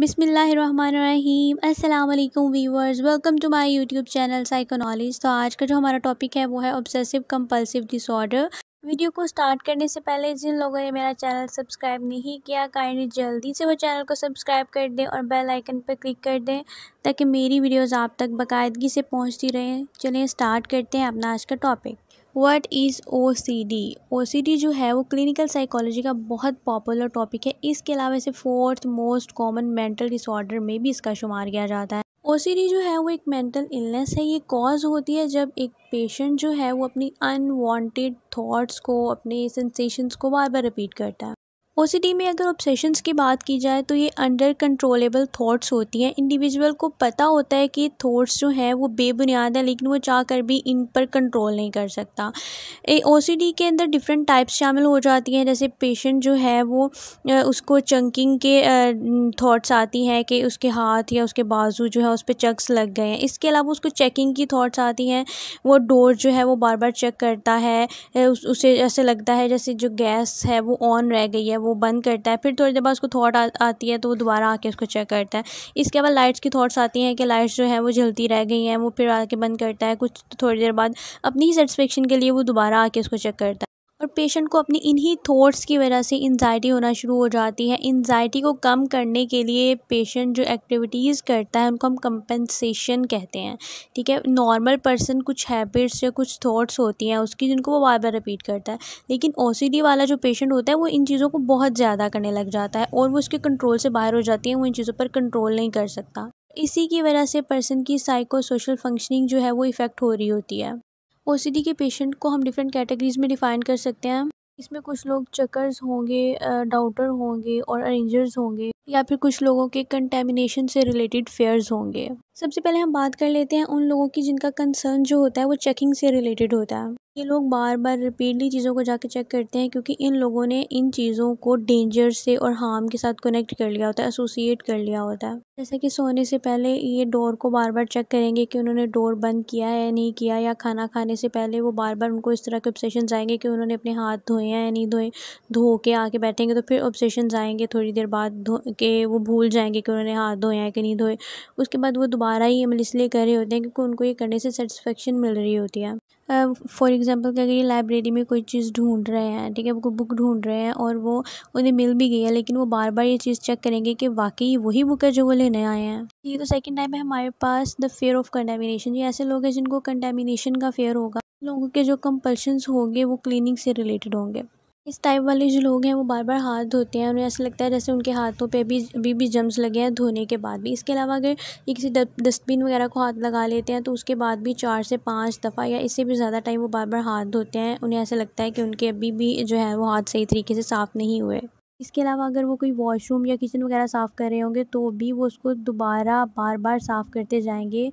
बिसमीम अल्लाम viewers welcome to my YouTube channel Psychoknowledge तो आज का जो हमारा टॉपिक है वो है ऑब्सेसिव कंपल्सिव डिसऑर्डर वीडियो को स्टार्ट करने से पहले जिन लोगों ने मेरा चैनल सब्सक्राइब नहीं किया काइंडली जल्दी से वो चैनल को सब्सक्राइब कर दें और बेल आइकन पर क्लिक कर दें ताकि मेरी वीडियोज़ आप तक बाकायदगी से पहुँचती रहें चलिए स्टार्ट करते हैं अपना आज का topic what is O C D O C D जो है वो क्लिनिकल साइकोलॉजी का बहुत पॉपुलर टॉपिक है इसके अलावा इसे fourth most common mental disorder में भी इसका शुमार किया जाता है ओ सी डी जो है वो एक मेंटल इलनेस है ये कॉज होती है जब एक पेशेंट जो है वो अपनी अनवॉन्टेड थाट्स को अपने सेंसेशंस को बार बार रिपीट करता है ओ में अगर ऑब्सेशंस की बात की जाए तो ये अंडर कंट्रोलेबल थॉट्स होती हैं इंडिविजुअल को पता होता है कि थॉट्स जो हैं वो बेबुनियाद हैं लेकिन वो चाह कर भी इन पर कंट्रोल नहीं कर सकता ओ के अंदर डिफरेंट टाइप्स शामिल हो जाती हैं जैसे पेशेंट जो है वो उसको चंकिंग के थॉट्स आती हैं कि उसके हाथ या उसके बाजू जो है उस पर चक्स लग गए हैं इसके अलावा उसको चेकिंग की थाट्स आती हैं वो डोर जो है वो बार बार चेक करता है उसे ऐसे लगता है जैसे जो गैस है वो ऑन रह गई है वो बंद करता है फिर थोड़ी देर बाद उसको थॉट आती है तो वो दोबारा आके उसको चेक करता है इसके बाद लाइट्स की थॉट्स आती हैं कि लाइट्स जो है वो जलती रह गई हैं वो फिर आके बंद करता है कुछ थोड़ी देर बाद अपनी ही सेटिस्फेक्शन के लिए वो दोबारा आके उसको चेक करता है और पेशेंट को अपनी इन्हीं थॉट्स की वजह से इन्जाइटी होना शुरू हो जाती है इन्जाइटी को कम करने के लिए पेशेंट जो एक्टिविटीज़ करता है उनको हम कंपनसेशन कहते हैं ठीक है नॉर्मल पर्सन कुछ हैबिट्स या कुछ थाट्स होती हैं उसकी जिनको वो बार बार रिपीट करता है लेकिन ओ वाला जो पेशेंट होता है वो इन चीज़ों को बहुत ज़्यादा करने लग जाता है और वो उसके कंट्रोल से बाहर हो जाती है वो इन चीज़ों पर कंट्रोल नहीं कर सकता इसी की वजह से पर्सन की साइको सोशल फंक्शनिंग जो है वो इफ़ेक्ट हो रही होती है ओ के पेशेंट को हम डिफरेंट कैटेगरीज में डिफ़ाइन कर सकते हैं इसमें कुछ लोग चकर्स होंगे डाउटर होंगे और अरेंजर्स होंगे या फिर कुछ लोगों के कंटेमिनेशन से रिलेटेड फेयर्स होंगे सबसे पहले हम बात कर लेते हैं उन लोगों की जिनका कंसर्न जो होता है वो चेकिंग से रिलेटेड होता है ये लोग बार बार रिपीटली चीज़ों को जाके चेक करते हैं क्योंकि इन लोगों ने इन चीज़ों को डेंजर से और हार्म के साथ कनेक्ट कर लिया होता है एसोसिएट कर लिया होता है जैसे कि सोने से पहले ये डोर को बार बार चेक करेंगे कि उन्होंने डोर बंद किया है या नहीं किया या खाना खाने से पहले वो बार बार उनको इस तरह के ऑब्सेशन आएंगे कि उन्होंने अपने हाथ धोए हैं या नहीं धोए धो के आके बैठेंगे तो फिर ऑब्सेशन आएंगे थोड़ी देर बाद धो के वो भूल जाएंगे कि उन्होंने हाथ धोए हैं कि नहीं धोए उसके बाद वो दोबारा ही अमल इसलिए कर रहे होते हैं क्योंकि उनको ये करने से सेटिसफेक्शन मिल रही होती है फॉर एग्ज़ाम्पल क्या अगर ये लाइब्रेरी में कोई चीज़ ढूंढ रहे हैं ठीक है वो बुक ढूंढ रहे हैं और वो उन्हें मिल भी गई है लेकिन वो बार बार ये चीज़ चेक करेंगे कि वाकई वही बुक है जो वो लेने आए हैं ये तो सेकेंड टाइम है हमारे पास द फेयर ऑफ कंटेमिनेशन ये ऐसे लोग हैं जिनको कंटेमिनेशन का फेयर होगा लोगों के जो कंपल्शंस होंगे वो क्लीनिंग से रिलेटेड होंगे इस टाइप वाले जो लोग हैं वो बार बार हाथ धोते हैं उन्हें ऐसा लगता है जैसे उनके हाथों पे भी अभी भी जम्स लगे हैं धोने के बाद भी इसके अलावा अगर ये किसी डस्टबिन वगैरह को हाथ लगा लेते हैं तो उसके बाद भी चार से पाँच दफ़ा या इससे भी ज़्यादा टाइम वो बार बार हाथ धोते हैं उन्हें ऐसा लगता है कि उनके अभी भी जो है वो हाथ सही तरीके से साफ़ नहीं हुए इसके अलावा अगर वो कोई वॉशरूम या किचन वगैरह साफ़ कर रहे होंगे तो भी वो उसको दोबारा बार बार साफ़ करते जाएंगे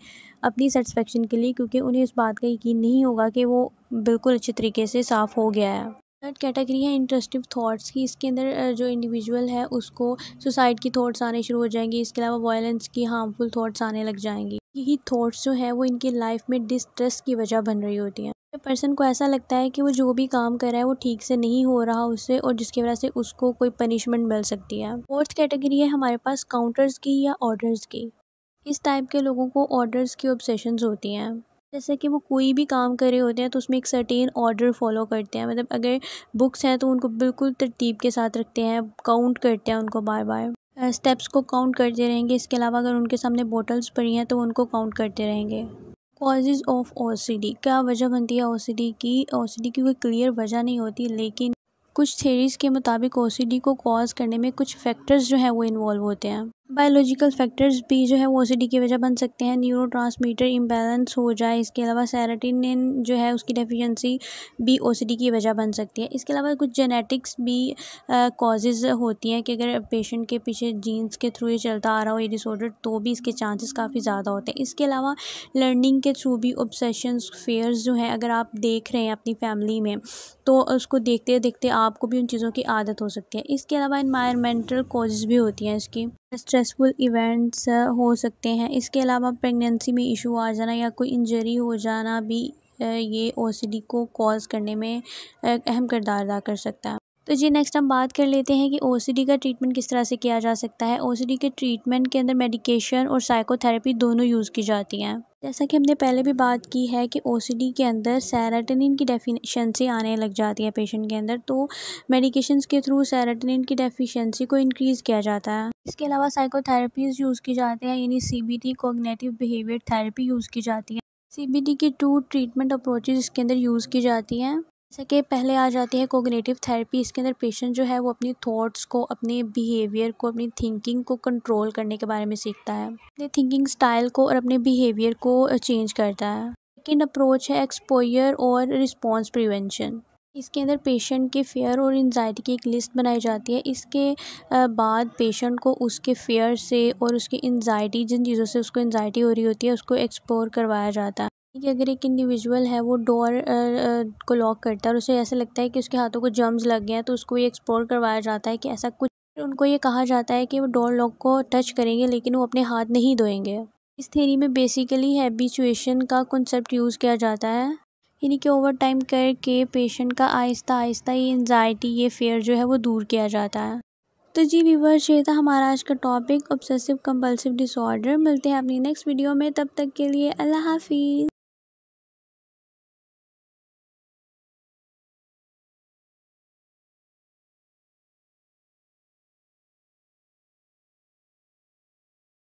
अपनी सेटिस्फेक्शन के लिए क्योंकि उन्हें इस बात का यकीन नहीं होगा कि वो बिल्कुल अच्छे तरीके से साफ़ हो गया है थर्ड कैटेगरी है इंटरेस्टिव थॉट्स की इसके अंदर जो इंडिविजुअल है उसको सुसाइड की थॉट्स आने शुरू हो जाएंगे इसके अलावा वायलेंस की हार्मफुल थॉट्स आने लग जाएंगी यही थॉट्स जो है वो इनकी लाइफ में डिस्ट्रेस की वजह बन रही होती हैं पर्सन को ऐसा लगता है कि वो जो भी काम कर रहा है वो ठीक से नहीं हो रहा उससे और जिसकी वजह से उसको कोई पनिशमेंट मिल सकती है फोर्थ कैटेगरी है हमारे पास काउंटर्स की या ऑर्डर्स की इस टाइप के लोगों को ऑर्डर्स की ऑब्सेशंस होती हैं जैसे कि वो कोई भी काम कर रहे होते हैं तो उसमें एक सर्टेन ऑर्डर फॉलो करते हैं मतलब अगर बुक्स हैं तो उनको बिल्कुल तरतीब के साथ रखते हैं काउंट करते हैं उनको बार बार स्टेप्स को काउंट करते रहेंगे इसके अलावा अगर उनके सामने बॉटल्स पड़ी हैं तो उनको काउंट करते रहेंगे कॉजेज़ ऑफ ओ क्या वजह बनती है ओ की ओ की कोई क्लियर वजह नहीं होती लेकिन कुछ थेरीज़ के मुताबिक ओ को कॉज करने में कुछ फैक्टर्स जो हैं वो इन्वॉल्व होते हैं बायोलॉजिकल फैक्टर्स भी जो है वो ओसीडी की वजह बन सकते हैं न्यूरो ट्रांसमीटर इम्बेलेंस हो जाए इसके अलावा सैराटिन जो है उसकी डेफिशिएंसी भी ओसीडी की वजह बन सकती है इसके अलावा कुछ जेनेटिक्स भी कॉजेज़ होती हैं कि अगर पेशेंट के पीछे जीन्स के थ्रू ये चलता आ रहा हो ये डिसऑर्डर तो भी इसके चांसेस काफ़ी ज़्यादा होते हैं इसके अलावा लर्निंग के थ्रू भी ऑब्सेशंस फेयर्स जो हैं अगर आप देख रहे हैं अपनी फैमिली में तो उसको देखते देखते आपको भी उन चीज़ों की आदत हो सकती है इसके अलावा इन्वायरमेंटल कॉजेज़ भी होती हैं इसकी स्ट्रेसफुल इवेंट्स uh, हो सकते हैं इसके अलावा प्रेगनेंसी में इशू आ जाना या कोई इंजरी हो जाना भी uh, ये ओ सी डी को कॉज़ करने में uh, अहम किरदार अदा कर सकता है तो जी नेक्स्ट हम बात कर लेते हैं कि ओ का ट्रीटमेंट किस तरह से किया जा सकता है ओ के ट्रीटमेंट के अंदर मेडिकेशन और साइकोथेरेपी दोनों यूज़ की जाती हैं जैसा कि हमने पहले भी बात की है कि ओ के अंदर सैराटनिन की डेफिशेंसी आने लग जाती है पेशेंट के अंदर तो मेडिकेशंस के थ्रू सैराटनिन की डेफिशिएंसी को इंक्रीज़ किया जाता है इसके अलावा साइकोथेरेपीज़ यूज़ की जाते हैं यानी C B T cognitive behaviour therapy use की जाती है सी बी टी की टू ट्रीटमेंट अप्रोचेज इसके अंदर यूज़ की जाती हैं जैसे कि पहले आ जाती है कोगनेटिव थेरेपी इसके अंदर पेशेंट जो है वो अपनी थॉट्स को अपने बिहेवियर को अपनी थिंकिंग को कंट्रोल करने के बारे में सीखता है अपने थिंकिंग स्टाइल को और अपने बिहेवियर को चेंज करता है सेकेंड अप्रोच है एक्सपोयर और रिस्पॉन्स प्रिवेंशन इसके अंदर पेशेंट के फेयर और इन्जाइटी की एक लिस्ट बनाई जाती है इसके बाद पेशेंट को उसके फेयर से और उसकी इन्जाइटी जिन चीज़ों से उसको इन्जाइटी हो रही होती है उसको एक्सप्लोर करवाया जाता है कि अगर एक इंडिविजुअल है वो डोर को लॉक करता है और उसे ऐसा लगता है कि उसके हाथों को जर्म्स लग गए हैं तो उसको ये एक्सप्लोर करवाया जाता है कि ऐसा कुछ उनको ये कहा जाता है कि वो डोर लॉक को टच करेंगे लेकिन वो अपने हाथ नहीं धोएंगे इस थेरी में बेसिकली हैबिचुएशन का कंसेप्ट यूज़ किया जाता है यानी कि ओवर टाइम करके पेशेंट का आहिस्ता आहिस्ता ये एनजाइटी ये फेयर जो है वो दूर किया जाता है तो जी व्यूवर्स ये था हमारा आज का टॉपिक ऑब्सेसिव कंपल्सिव डिसऑर्डर मिलते हैं अपनी नेक्स्ट वीडियो में तब तक के लिए अल्लाह हाफिज़